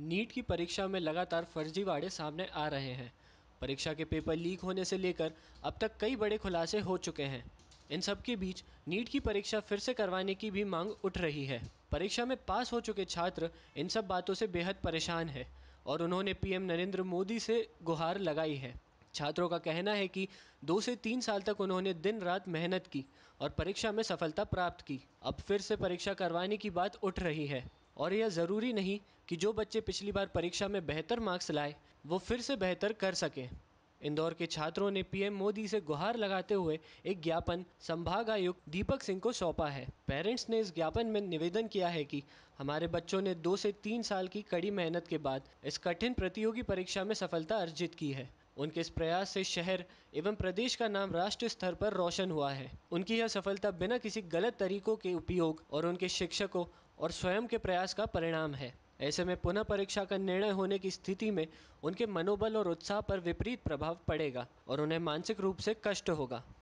NEET की परीक्षा में लगातार फर्जीवाड़े सामने आ रहे हैं परीक्षा के पेपर लीक होने से लेकर अब तक कई बड़े खुलासे हो चुके हैं इन सब के बीच नीट की परीक्षा फिर से करवाने की भी मांग उठ रही है परीक्षा में पास हो चुके छात्र इन सब बातों से बेहद परेशान है और उन्होंने पीएम नरेंद्र मोदी से गुहार लगाई है छात्रों का कहना है कि दो से तीन साल तक उन्होंने दिन रात मेहनत की और परीक्षा में सफलता प्राप्त की अब फिर से परीक्षा करवाने की बात उठ रही है और यह ज़रूरी नहीं कि जो बच्चे पिछली बार परीक्षा में बेहतर मार्क्स लाए वो फिर से बेहतर कर सकें इंदौर के छात्रों ने पीएम मोदी से गुहार लगाते हुए एक ज्ञापन संभाग आयुक्त दीपक सिंह को सौंपा है पेरेंट्स ने इस ज्ञापन में निवेदन किया है कि हमारे बच्चों ने दो से तीन साल की कड़ी मेहनत के बाद इस कठिन प्रतियोगी परीक्षा में सफलता अर्जित की है उनके इस प्रयास से शहर एवं प्रदेश का नाम राष्ट्रीय स्तर पर रोशन हुआ है उनकी यह सफलता बिना किसी गलत तरीकों के उपयोग और उनके शिक्षकों और स्वयं के प्रयास का परिणाम है ऐसे में पुनः परीक्षा का निर्णय होने की स्थिति में उनके मनोबल और उत्साह पर विपरीत प्रभाव पड़ेगा और उन्हें मानसिक रूप से कष्ट होगा